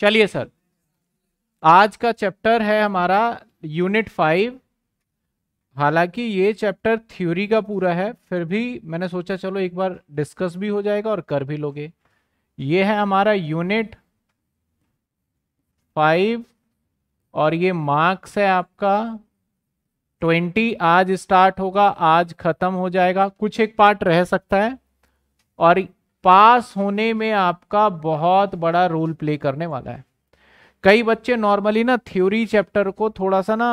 चलिए सर आज का चैप्टर है हमारा यूनिट फाइव हालांकि ये चैप्टर थ्योरी का पूरा है फिर भी मैंने सोचा चलो एक बार डिस्कस भी हो जाएगा और कर भी लोगे ये है हमारा यूनिट फाइव और ये मार्क्स है आपका ट्वेंटी आज स्टार्ट होगा आज ख़त्म हो जाएगा कुछ एक पार्ट रह सकता है और पास होने में आपका बहुत बड़ा रोल प्ले करने वाला है कई बच्चे नॉर्मली ना थ्योरी चैप्टर को थोड़ा सा ना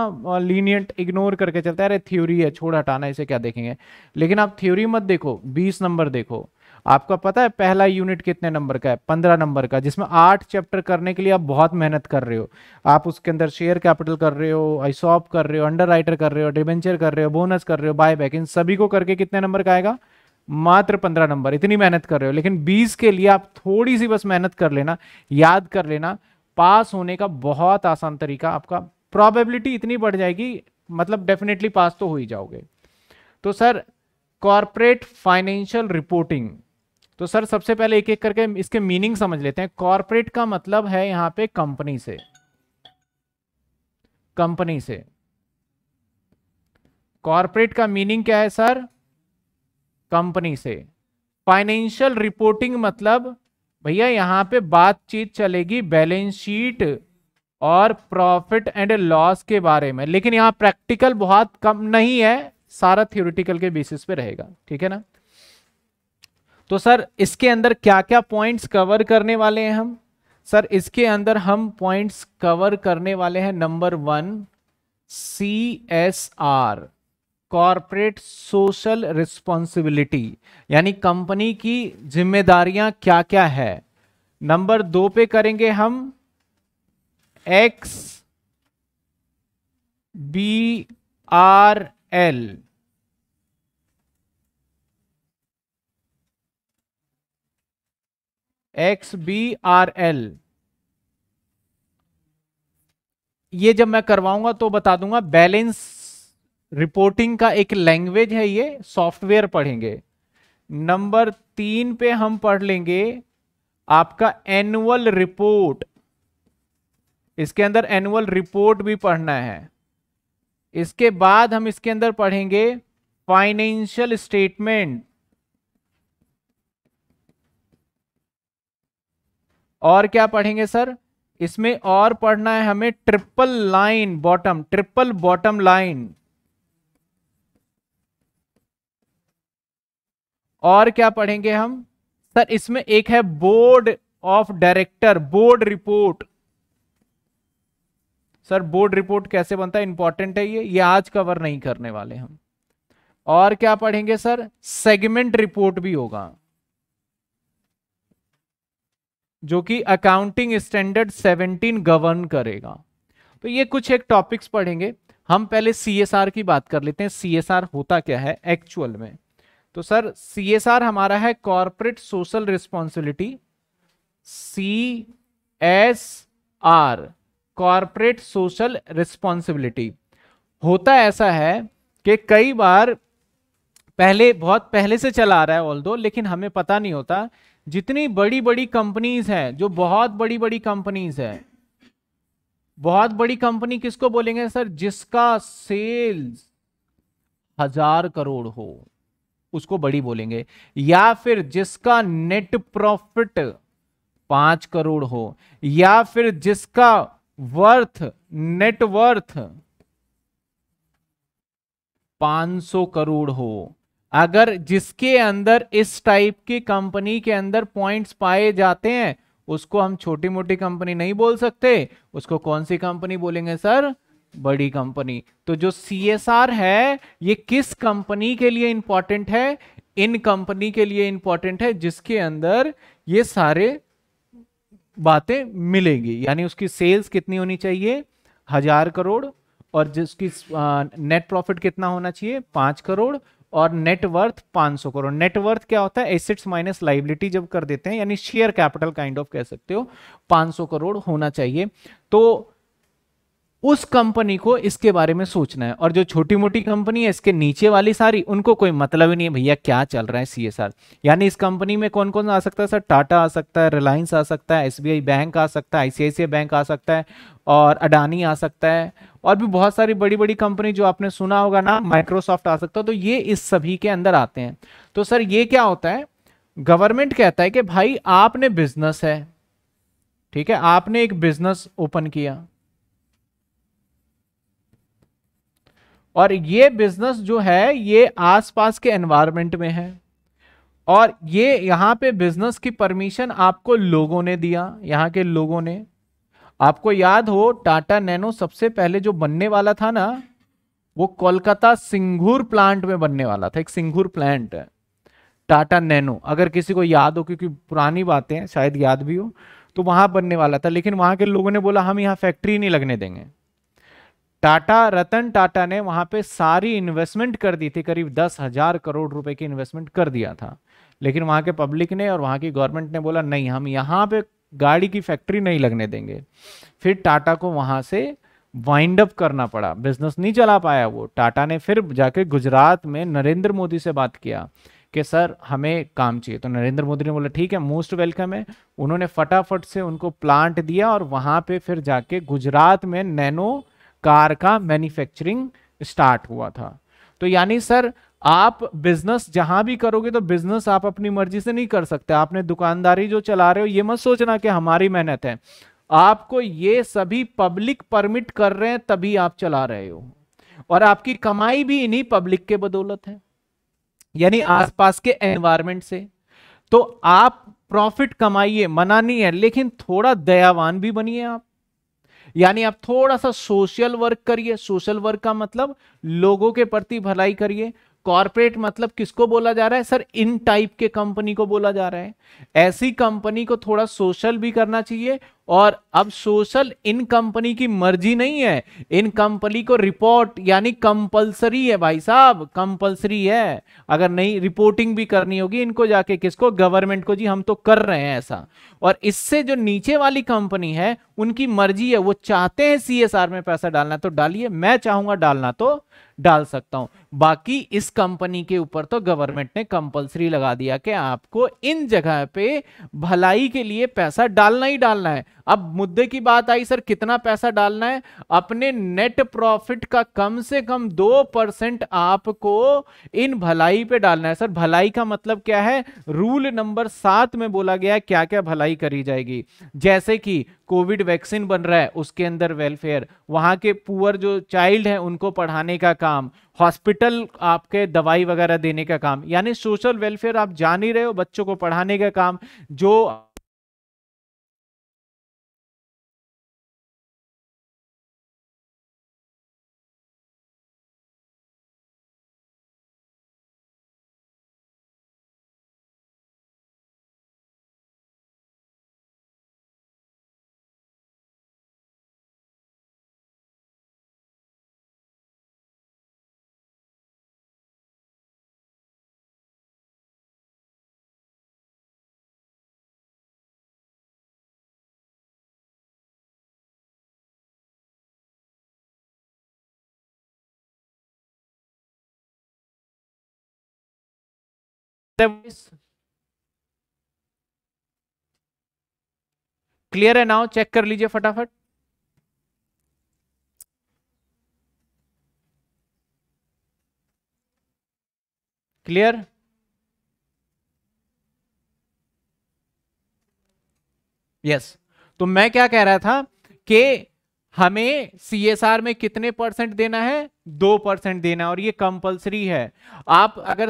लीनियंट इग्नोर करके चलते हैं अरे थ्योरी है छोड़ हटाना इसे क्या देखेंगे लेकिन आप थ्योरी मत देखो बीस नंबर देखो आपका पता है पहला यूनिट कितने नंबर का है पंद्रह नंबर का जिसमें आठ चैप्टर करने के लिए आप बहुत मेहनत कर रहे हो आप उसके अंदर शेयर कैपिटल कर रहे हो आईसॉप कर रहे हो अंडर राइटर कर रहे हो डिवेंचर कर रहे हो बोनस कर रहे हो बाय बैक इन सभी को करके कितने नंबर का आएगा मात्र पंद्रह नंबर इतनी मेहनत कर रहे हो लेकिन बीस के लिए आप थोड़ी सी बस मेहनत कर लेना याद कर लेना पास होने का बहुत आसान तरीका आपका प्रॉबेबिलिटी इतनी बढ़ जाएगी मतलब डेफिनेटली पास तो हो ही जाओगे तो सर कॉरपोरेट फाइनेंशियल रिपोर्टिंग तो सर सबसे पहले एक एक करके इसके मीनिंग समझ लेते हैं कॉरपोरेट का मतलब है यहां पे कंपनी से कंपनी से कॉरपोरेट का मीनिंग क्या है सर कंपनी से फाइनेंशियल रिपोर्टिंग मतलब भैया यहाँ पे बातचीत चलेगी बैलेंस शीट और प्रॉफिट एंड लॉस के बारे में लेकिन यहाँ प्रैक्टिकल बहुत कम नहीं है सारा थियोरिटिकल के बेसिस पे रहेगा ठीक है ना तो सर इसके अंदर क्या क्या पॉइंट्स कवर करने वाले हैं हम सर इसके अंदर हम पॉइंट्स कवर करने वाले हैं number one C S R corporate social responsibility यानी कंपनी की जिम्मेदारियां क्या क्या है नंबर दो पे करेंगे हम X B R L X B R L ये जब मैं करवाऊंगा तो बता दूंगा बैलेंस रिपोर्टिंग का एक लैंग्वेज है ये सॉफ्टवेयर पढ़ेंगे नंबर तीन पे हम पढ़ लेंगे आपका एनुअल रिपोर्ट इसके अंदर एनुअल रिपोर्ट भी पढ़ना है इसके बाद हम इसके अंदर पढ़ेंगे फाइनेंशियल स्टेटमेंट और क्या पढ़ेंगे सर इसमें और पढ़ना है हमें triple line bottom triple bottom line और क्या पढ़ेंगे हम सर इसमें एक है board of director board report sir board report कैसे बनता है इंपॉर्टेंट है ये ये आज कवर नहीं करने वाले हम और क्या पढ़ेंगे सर सेगमेंट रिपोर्ट भी होगा जो कि अकाउंटिंग स्टैंडर्ड 17 गवर्न करेगा तो ये कुछ एक टॉपिक्स पढ़ेंगे हम पहले सीएसआर की बात कर लेते हैं सीएसआर होता क्या है एक्चुअल में तो सर सी हमारा है corporate social responsibility C S R corporate social responsibility होता ऐसा है कि कई बार पहले बहुत पहले से चला आ रहा है ऑल दो लेकिन हमें पता नहीं होता जितनी बड़ी बड़ी कंपनीज हैं जो बहुत बड़ी बड़ी कंपनीज हैं बहुत बड़ी कंपनी किसको बोलेंगे सर जिसका सेल्स हजार करोड़ हो उसको बड़ी बोलेंगे या फिर जिसका नेट प्रॉफिट पांच करोड़ हो या फिर जिसका वर्थ नेटवर्थ पांच सौ करोड़ हो अगर जिसके अंदर इस टाइप की कंपनी के अंदर पॉइंट्स पाए जाते हैं उसको हम छोटी मोटी कंपनी नहीं बोल सकते उसको कौन सी कंपनी बोलेंगे सर बड़ी कंपनी तो जो सी है ये किस कंपनी के लिए इंपॉर्टेंट है इन कंपनी के लिए इंपॉर्टेंट है जिसके अंदर ये सारे बातें मिलेंगी यानी उसकी सेल्स कितनी होनी चाहिए हजार करोड़ और जिसकी नेट प्रॉफिट कितना होना चाहिए पांच करोड़ और नेटवर्थ पांच सौ करोड़ नेटवर्थ क्या होता है एसेट्स माइनस लाइबिलिटी जब कर देते हैं यानी शेयर कैपिटल काइंड ऑफ कह सकते हो पांच सौ करोड़ होना चाहिए तो उस कंपनी को इसके बारे में सोचना है और जो छोटी मोटी कंपनी है इसके नीचे वाली सारी उनको कोई मतलब ही नहीं है भैया क्या चल रहा है सी यानी इस कंपनी में कौन कौन आ सकता है सर टाटा आ सकता है रिलायंस आ सकता है एस बैंक आ सकता है आईसीआईसी बैंक आ सकता है और अडानी आ सकता है और भी बहुत सारी बड़ी बड़ी कंपनी जो आपने सुना होगा ना माइक्रोसॉफ्ट आ सकता है तो ये इस सभी के अंदर आते हैं तो सर ये क्या होता है गवर्नमेंट कहता है कि भाई आपने बिजनेस है ठीक है आपने एक बिजनेस ओपन किया और ये बिजनेस जो है ये आसपास के एनवायरमेंट में है और ये यहाँ पे बिजनेस की परमिशन आपको लोगों ने दिया यहाँ के लोगों ने आपको याद हो टाटा नैनो सबसे पहले जो बनने वाला था ना वो कोलकाता सिंघूर प्लांट में बनने वाला था एक सिंघूर प्लांट है टाटा नैनो अगर किसी को याद हो क्योंकि पुरानी बातें शायद याद भी हो तो वहाँ बनने वाला था लेकिन वहाँ के लोगों ने बोला हम यहाँ फैक्ट्री नहीं लगने देंगे टाटा रतन टाटा ने वहां पे सारी इन्वेस्टमेंट कर दी थी करीब दस हजार करोड़ रुपए की इन्वेस्टमेंट कर दिया था लेकिन वहां के पब्लिक ने और वहां की गवर्नमेंट ने बोला नहीं हम यहाँ पे गाड़ी की फैक्ट्री नहीं लगने देंगे फिर टाटा को वहां से वाइंड अप करना पड़ा बिजनेस नहीं चला पाया वो टाटा ने फिर जाके गुजरात में नरेंद्र मोदी से बात किया कि सर हमें काम चाहिए तो नरेंद्र मोदी ने बोला ठीक है मोस्ट वेलकम है उन्होंने फटाफट से उनको प्लांट दिया और वहाँ पे फिर जाके गुजरात में नैनो कार का मैन्युफैक्चरिंग स्टार्ट हुआ था तो यानी सर आप बिजनेस जहां भी करोगे तो बिजनेस आप अपनी मर्जी से नहीं कर सकते आपने दुकानदारी जो चला रहे हो ये मत सोचना कि हमारी मेहनत है आपको ये सभी पब्लिक परमिट कर रहे हैं तभी आप चला रहे हो और आपकी कमाई भी इन्हीं पब्लिक के बदौलत है यानी हाँ। आसपास के एनवायरमेंट से तो आप प्रॉफिट कमाइए मना नहीं है लेकिन थोड़ा दयावान भी बनिए आप यानी आप थोड़ा सा सोशल वर्क करिए सोशल वर्क का मतलब लोगों के प्रति भलाई करिए कॉरपोरेट मतलब किसको बोला जा रहा है सर इन टाइप के कंपनी को बोला जा रहा है ऐसी कंपनी को थोड़ा सोशल भी करना चाहिए और अब सोशल इन कंपनी की मर्जी नहीं है इन कंपनी को रिपोर्ट यानी कंपलसरी है भाई साहब कंपलसरी है अगर नहीं रिपोर्टिंग भी करनी होगी इनको जाके किसको गवर्नमेंट को जी हम तो कर रहे हैं ऐसा और इससे जो नीचे वाली कंपनी है उनकी मर्जी है वो चाहते हैं सीएसआर में पैसा डालना तो डालिए मैं चाहूंगा डालना तो डाल सकता हूं बाकी इस कंपनी के ऊपर तो गवर्नमेंट ने कंपलसरी लगा दिया कि आपको इन जगह पे भलाई के लिए पैसा डालना ही डालना है अब मुद्दे की बात आई सर कितना पैसा डालना है अपने नेट प्रॉफिट का कम से कम दो परसेंट आपको इन भलाई पे डालना है सर भलाई का मतलब क्या है रूल नंबर सात में बोला गया है क्या क्या भलाई करी जाएगी जैसे कि कोविड वैक्सीन बन रहा है उसके अंदर वेलफेयर वहां के पुअर जो चाइल्ड है उनको पढ़ाने का काम हॉस्पिटल आपके दवाई वगैरह देने का काम यानी सोशल वेलफेयर आप जान ही रहे हो बच्चों को पढ़ाने का काम जो क्लियर है नाउ चेक कर लीजिए फटाफट क्लियर यस तो मैं क्या कह रहा था कि हमें सीएसआर में कितने परसेंट देना है दो परसेंट देना और ये कंपलसरी है आप अगर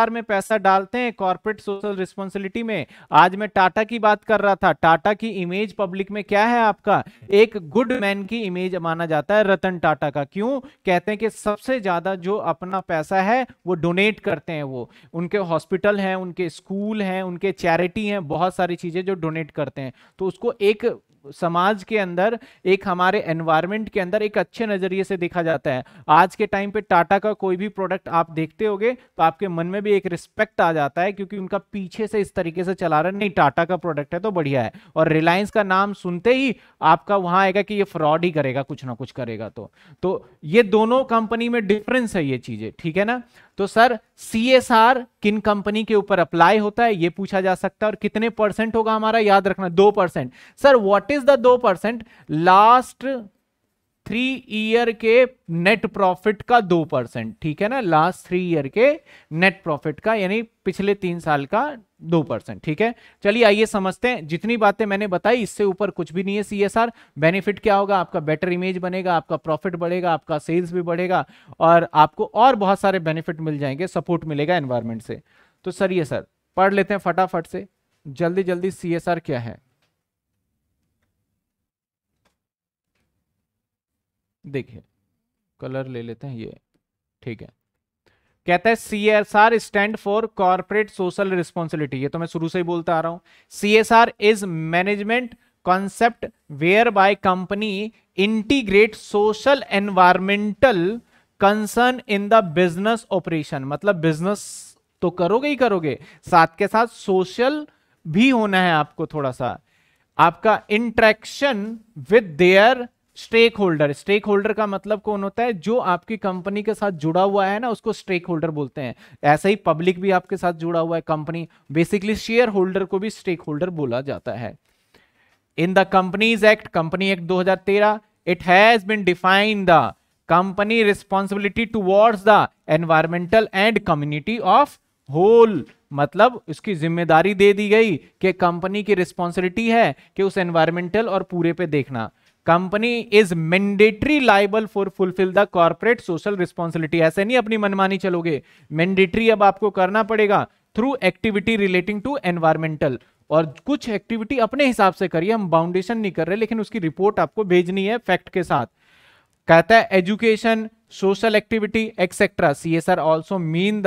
आर में पैसा डालते हैं कॉर्पोरेट सोशल रिस्पॉन्सिबिलिटी में आज मैं टाटा की बात कर रहा था टाटा की इमेज पब्लिक में क्या है आपका एक गुड मैन की इमेज माना जाता है रतन टाटा का क्यों कहते हैं कि सबसे ज्यादा जो अपना पैसा है वो डोनेट करते हैं वो उनके हॉस्पिटल हैं उनके स्कूल हैं उनके चैरिटी हैं बहुत सारी चीजें जो डोनेट करते हैं तो उसको एक समाज के अंदर एक हमारे एनवायरमेंट के अंदर एक अच्छे नज़रिए से देखा जाता है आज के टाइम पे टाटा का कोई भी प्रोडक्ट आप देखते होगे तो आपके मन में भी एक रिस्पेक्ट आ जाता है क्योंकि उनका पीछे से इस तरीके से चला रहा है नहीं टाटा का प्रोडक्ट है तो बढ़िया है और रिलायंस का नाम सुनते ही आपका वहां आएगा कि ये फ्रॉड ही करेगा कुछ ना कुछ करेगा तो, तो ये दोनों कंपनी में डिफरेंस है ये चीज़ें ठीक है ना तो सर सी एस आर किन कंपनी के ऊपर अप्लाई होता है ये पूछा जा सकता है और कितने परसेंट होगा हमारा याद रखना दो percent sir what is the दो परसेंट लास्ट थ्री ईयर के नेट प्रॉफिट का दो परसेंट ठीक है ना लास्ट थ्री ईयर के नेट प्रॉफिट का यानी पिछले तीन साल का दो परसेंट ठीक है चलिए आइए समझते हैं जितनी बातें मैंने बताई इससे ऊपर कुछ भी नहीं है सीएसआर बेनिफिट क्या होगा आपका बेटर इमेज बनेगा आपका प्रॉफिट बढ़ेगा आपका सेल्स भी बढ़ेगा और आपको और बहुत सारे बेनिफिट मिल जाएंगे सपोर्ट मिलेगा एनवायरमेंट से तो सर ये सर पढ़ लेते हैं फटाफट से जल्दी जल्दी सीएसआर क्या है देखिए कलर ले लेते हैं ये ठीक है कहता है C S R stand for corporate social responsibility ये तो मैं शुरू से ही बोलता आ रहा हूं C S R is management concept whereby company integrate social environmental concern in the business operation मतलब बिजनेस तो करोगे ही करोगे साथ के साथ सोशल भी होना है आपको थोड़ा सा आपका interaction with their stakeholder stakeholder का मतलब कौन होता है जो आपकी कंपनी के साथ जुड़ा हुआ है ना उसको स्टेक होल्डर बोलते हैं ऐसा ही पब्लिक भी आपके साथ जुड़ा हुआ है कंपनी बेसिकली शेयर होल्डर को भी स्टेक होल्डर बोला जाता है in the companies act company act 2013 it has been defined the company responsibility towards the environmental and community of whole मतलब उसकी जिम्मेदारी दे दी गई कि कंपनी की रिस्पॉन्सिबिलिटी है कि उस एनवायरमेंटल और पूरे पे देखना company is mandatory liable for fulfil the corporate social responsibility ऐसे नहीं अपनी मनमानी चलोगे मैंडेटरी अब आपको करना पड़ेगा through activity relating to environmental और कुछ एक्टिविटी अपने हिसाब से करिए हम बाउंडेशन नहीं कर रहे लेकिन उसकी रिपोर्ट आपको भेजनी है फैक्ट के साथ कहता है education social activity etcetera C S R also mean the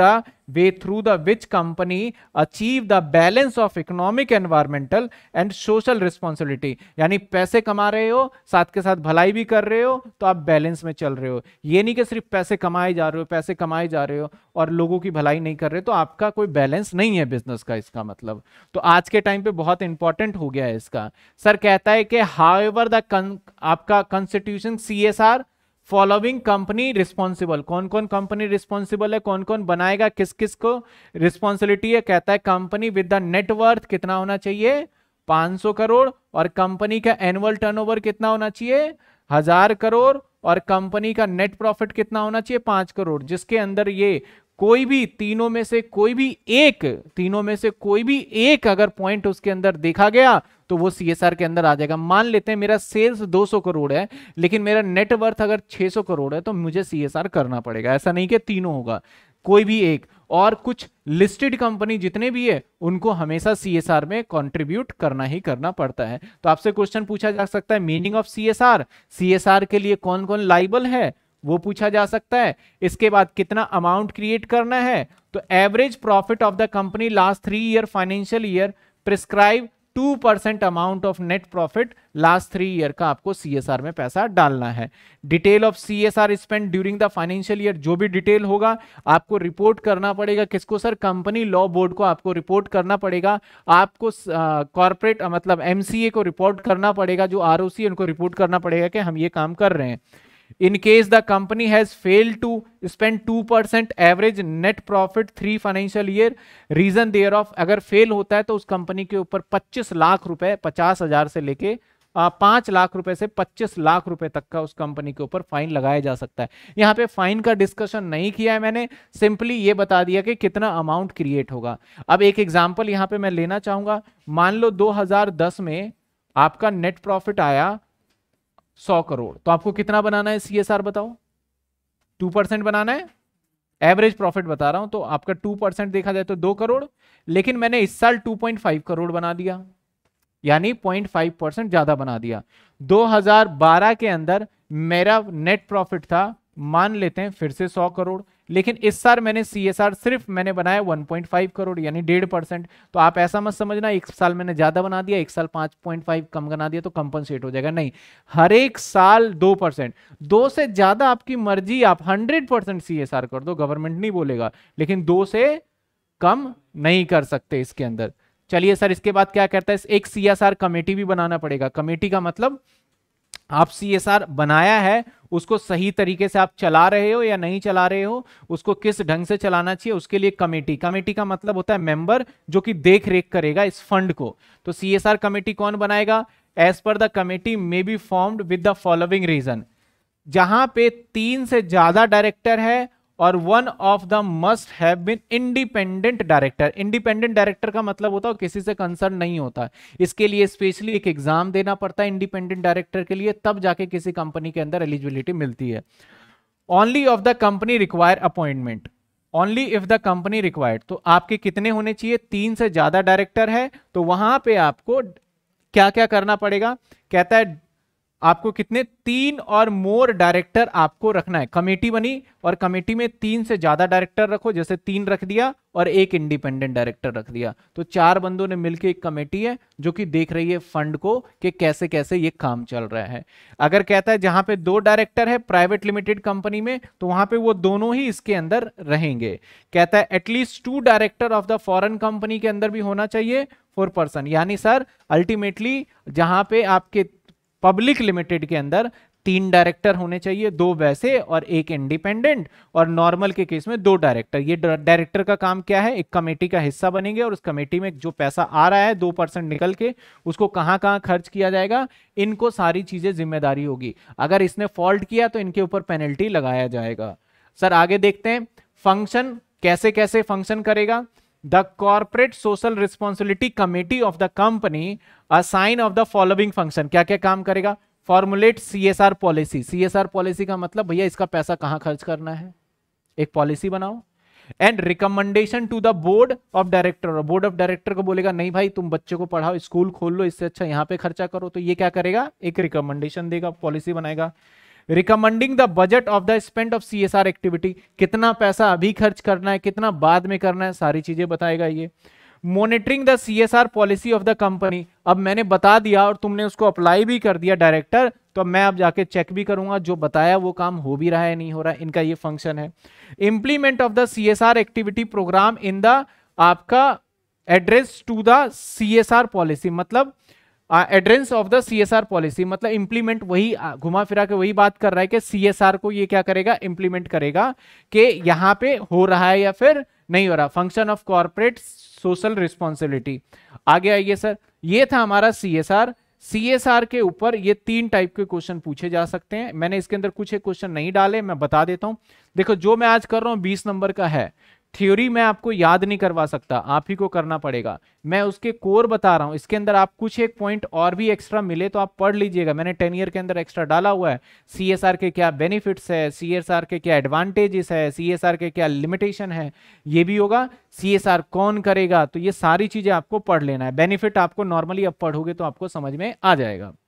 way through the which company achieve the balance of economic environmental and social responsibility यानी पैसे कमा रहे हो साथ के साथ भलाई भी कर रहे हो तो आप बैलेंस में चल रहे हो ये नहीं कि सिर्फ पैसे कमाए जा रहे हो पैसे कमाए जा रहे हो और लोगों की भलाई नहीं कर रहे तो आपका कोई बैलेंस नहीं है बिजनेस का इसका मतलब तो आज के टाइम पे बहुत इंपॉर्टेंट हो गया है इसका सर कहता है कि हाउ एवर द आपका constitution C S R following company responsible कौन कौन कंपनी रिस्पॉन्सिबल है कौन कौन बनाएगा किस किस को रिस्पॉन्सिबिलिटी है कहता है कंपनी विद द नेटवर्थ कितना होना चाहिए 500 करोड़ और कंपनी का एनुअल टर्नओवर कितना होना चाहिए हजार करोड़ और कंपनी का नेट प्रॉफिट कितना होना चाहिए पांच करोड़ जिसके अंदर ये कोई भी तीनों में से कोई भी एक तीनों में से कोई भी एक अगर पॉइंट उसके अंदर देखा गया तो वो सी के अंदर आ जाएगा मान लेते हैं मेरा सेल्स 200 करोड़ है लेकिन मेरा नेटवर्थ अगर 600 करोड़ है तो मुझे सी करना पड़ेगा ऐसा नहीं कि तीनों होगा कोई भी एक और कुछ लिस्टेड कंपनी जितने भी है उनको हमेशा सी में कंट्रीब्यूट करना ही करना पड़ता है तो आपसे क्वेश्चन पूछा जा सकता है मीनिंग ऑफ सी एस के लिए कौन कौन लाइबल है वो पूछा जा सकता है इसके बाद कितना अमाउंट क्रिएट करना है तो average profit of the company last three year financial year prescribe two percent amount of net profit last three year का आपको आर में पैसा डालना है detail of C S R spend during the financial year जो भी detail होगा आपको रिपोर्ट करना पड़ेगा किसको सर कंपनी लॉ बोर्ड को आपको रिपोर्ट करना पड़ेगा आपको कॉर्पोरेट मतलब एमसीए को रिपोर्ट करना पड़ेगा जो सी उनको रिपोर्ट करना पड़ेगा कि हम ये काम कर रहे हैं in the company has fail to spend two 2% average net profit three financial year reason their of अगर फेल होता है तो उस कंपनी के ऊपर 25 लाख रुपए पचास हजार से लेके पांच लाख रुपए से 25 लाख रुपए तक का उस कंपनी के ऊपर फाइन लगाया जा सकता है यहां पे फाइन का डिस्कशन नहीं किया है मैंने सिंपली ये बता दिया कि कितना अमाउंट क्रिएट होगा अब एक एग्जाम्पल यहां पे मैं लेना चाहूंगा मान लो 2010 में आपका नेट प्रॉफिट आया सौ करोड़ तो आपको कितना बनाना है सी बताओ टू परसेंट बनाना है एवरेज प्रॉफिट बता रहा हूं तो आपका टू परसेंट देखा जाए तो दो करोड़ लेकिन मैंने इस साल टू पॉइंट फाइव करोड़ बना दिया यानी पॉइंट फाइव परसेंट ज्यादा बना दिया दो हजार बारह के अंदर मेरा नेट प्रॉफिट था मान लेते हैं फिर से सौ करोड़ लेकिन इस साल मैंने सी सिर्फ मैंने बनाया 1.5 करोड़ यानी डेढ़ परसेंट तो आप ऐसा मत समझना एक साल मैंने ज़्यादा बना दिया एक साल 5.5 कम बना दिया तो कंपनसेट हो जाएगा नहीं हर एक साल दो परसेंट दो से ज़्यादा आपकी मर्जी आप हंड्रेड परसेंट सी कर दो गवर्नमेंट नहीं बोलेगा लेकिन दो से कम नहीं कर सकते इसके अंदर चलिए सर इसके बाद क्या कहता है एक सी कमेटी भी बनाना पड़ेगा कमेटी का मतलब आप सी बनाया है उसको सही तरीके से आप चला रहे हो या नहीं चला रहे हो उसको किस ढंग से चलाना चाहिए उसके लिए कमेटी कमेटी का मतलब होता है मेंबर जो कि देख रेख करेगा इस फंड को तो सी कमेटी कौन बनाएगा as per the committee may be formed with the following reason जहां पे तीन से ज्यादा डायरेक्टर है और one of the must have been independent director independent director का मतलब होता है किसी से कंसर्न नहीं होता इसके लिए स्पेशली एक एग्जाम देना पड़ता है इंडिपेंडेंट डायरेक्टर के लिए तब जाके किसी कंपनी के अंदर एलिजिबिलिटी मिलती है only of the company require appointment only if the company required तो आपके कितने होने चाहिए तीन से ज्यादा डायरेक्टर है तो वहां पर आपको क्या क्या करना पड़ेगा कहता है आपको कितने तीन और मोर डायरेक्टर आपको रखना है कमेटी बनी और कमेटी में तीन से ज्यादा डायरेक्टर रखो जैसे तीन रख दिया और एक इंडिपेंडेंट डायरेक्टर रख दिया तो चार बंदों ने मिलकर एक कमेटी है जो कि देख रही है फंड को कि कैसे कैसे ये काम चल रहा है अगर कहता है जहां पे दो डायरेक्टर है प्राइवेट लिमिटेड कंपनी में तो वहां पे वो दोनों ही इसके अंदर रहेंगे कहता है at least two director of the foreign company के अंदर भी होना चाहिए फोर पर्सन यानी सर अल्टीमेटली जहां पे आपके पब्लिक लिमिटेड के अंदर तीन डायरेक्टर होने चाहिए दो वैसे और एक इंडिपेंडेंट और नॉर्मल के केस में दो डायरेक्टर ये डायरेक्टर का काम क्या है एक कमेटी का हिस्सा बनेंगे और उस कमेटी में जो पैसा आ रहा है दो परसेंट निकल के उसको कहाँ कहाँ खर्च किया जाएगा इनको सारी चीज़ें जिम्मेदारी होगी अगर इसने फॉल्ट किया तो इनके ऊपर पेनल्टी लगाया जाएगा सर आगे देखते हैं फंक्शन कैसे कैसे फंक्शन करेगा the corporate social responsibility committee of the company assign of the following function क्या क्या काम करेगा formulate C S R policy C S R policy का मतलब भैया इसका पैसा कहां खर्च करना है एक पॉलिसी बनाओ and recommendation to the board of director board of director को बोलेगा नहीं भाई तुम बच्चे को पढ़ाओ स्कूल खोल लो इससे अच्छा यहां पे खर्चा करो तो ये क्या करेगा एक रिकमेंडेशन देगा पॉलिसी बनाएगा recommending the budget of the spend of C activity कितना पैसा अभी खर्च करना है कितना बाद में करना है सारी चीजें बताएगा ये monitoring the C S R policy of the company अब मैंने बता दिया और तुमने उसको अप्लाई भी कर दिया डायरेक्टर तो अब मैं अब जाके चेक भी करूंगा जो बताया वो काम हो भी रहा है नहीं हो रहा है इनका ये फंक्शन है implement of the C S R activity programme in the आपका address to the C S R policy मतलब address of the CSR policy मतलब इंप्लीमेंट वही घुमा फिरा के वही बात कर रहा है कि सीएसआर को ये क्या करेगा इंप्लीमेंट करेगा कि यहाँ पे हो रहा है या फिर नहीं हो रहा function of corporate social responsibility आगे आइए सर ये था हमारा सीएसआर सीएसआर के ऊपर ये तीन टाइप के क्वेश्चन पूछे जा सकते हैं मैंने इसके अंदर कुछ एक क्वेश्चन नहीं डाले मैं बता देता हूं देखो जो मैं आज कर रहा हूं बीस नंबर का है थ्योरी मैं आपको याद नहीं करवा सकता आप ही को करना पड़ेगा मैं उसके कोर बता रहा हूँ इसके अंदर आप कुछ एक पॉइंट और भी एक्स्ट्रा मिले तो आप पढ़ लीजिएगा मैंने टेन ईयर के अंदर एक्स्ट्रा डाला हुआ है सी के क्या बेनिफिट्स है सी के क्या एडवांटेजेस है सी के क्या लिमिटेशन है ये भी होगा सी कौन करेगा तो ये सारी चीज़ें आपको पढ़ लेना है बेनिफिट आपको नॉर्मली आप पढ़ोगे तो आपको समझ में आ जाएगा